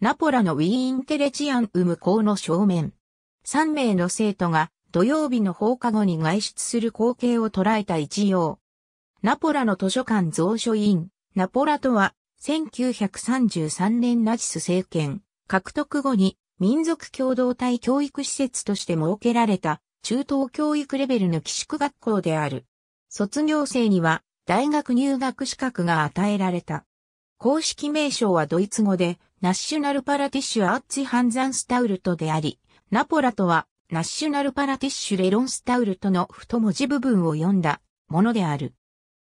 ナポラのウィーンテレチアンウム校の正面。3名の生徒が土曜日の放課後に外出する光景を捉えた一様。ナポラの図書館蔵書院、ナポラとは、1933年ナチス政権、獲得後に民族共同体教育施設として設けられた中等教育レベルの寄宿学校である。卒業生には大学入学資格が与えられた。公式名称はドイツ語で、ナッシュナルパラティッシュアッツィハンザンスタウルトであり、ナポラとは、ナッシュナルパラティッシュレロンスタウルトの太文字部分を読んだものである。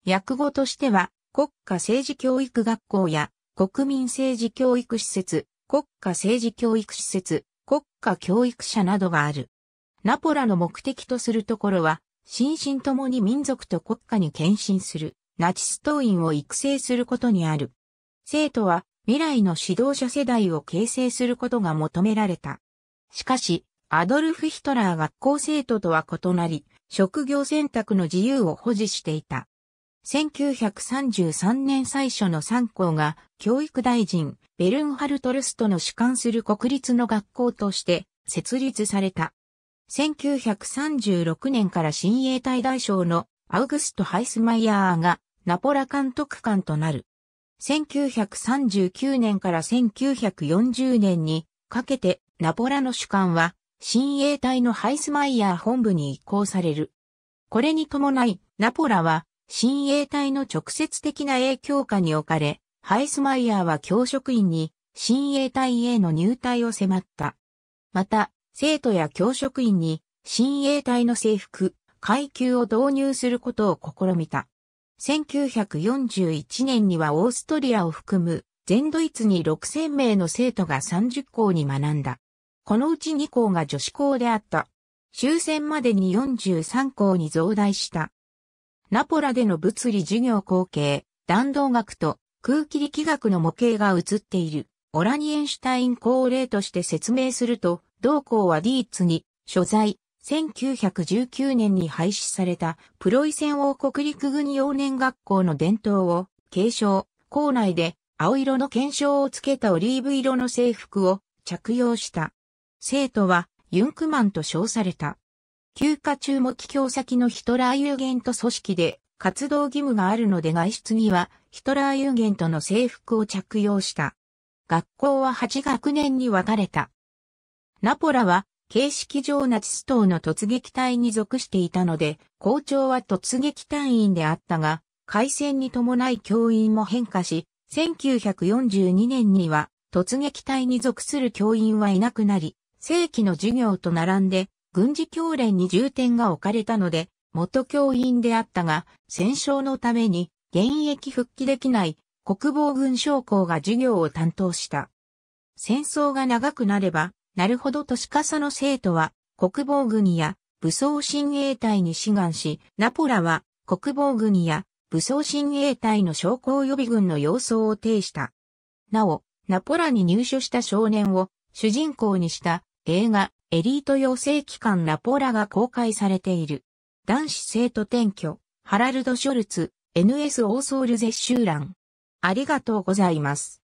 訳語としては、国家政治教育学校や国民政治教育施設、国家政治教育施設、国家教育者などがある。ナポラの目的とするところは、心身ともに民族と国家に献身する、ナチス党員を育成することにある。生徒は、未来の指導者世代を形成することが求められた。しかし、アドルフ・ヒトラー学校生徒とは異なり、職業選択の自由を保持していた。1933年最初の参校が教育大臣ベルンハルトルストの主管する国立の学校として設立された。1936年から親衛隊大将のアウグスト・ハイスマイヤーがナポラ監督官となる。1939年から1940年にかけてナポラの主管は新衛隊のハイスマイヤー本部に移行される。これに伴い、ナポラは新衛隊の直接的な影響下に置かれ、ハイスマイヤーは教職員に新衛隊への入隊を迫った。また、生徒や教職員に新衛隊の制服、階級を導入することを試みた。1941年にはオーストリアを含む全ドイツに6000名の生徒が30校に学んだ。このうち2校が女子校であった。終戦までに43校に増大した。ナポラでの物理授業後継、弾道学と空気力学の模型が映っている。オラニエンシュタイン校を例として説明すると、同校はディーツに所在、1919年に廃止されたプロイセン王国陸軍幼年学校の伝統を継承、校内で青色の検証をつけたオリーブ色の制服を着用した。生徒はユンクマンと称された。休暇中も帰郷先のヒトラー有限と組織で活動義務があるので外出にはヒトラー有限との制服を着用した。学校は8学年に分かれた。ナポラは形式上ナチス党の突撃隊に属していたので、校長は突撃隊員であったが、開戦に伴い教員も変化し、1942年には突撃隊に属する教員はいなくなり、正規の授業と並んで軍事教練に重点が置かれたので、元教員であったが、戦勝のために現役復帰できない国防軍将校が授業を担当した。戦争が長くなれば、なるほど年笠さの生徒は国防軍や武装親衛隊に志願し、ナポラは国防軍や武装親衛隊の将校予備軍の様相を呈した。なお、ナポラに入所した少年を主人公にした映画エリート養成機関ナポラが公開されている。男子生徒転居、ハラルド・ショルツ、NS オーソール・ゼッシューラン。ありがとうございます。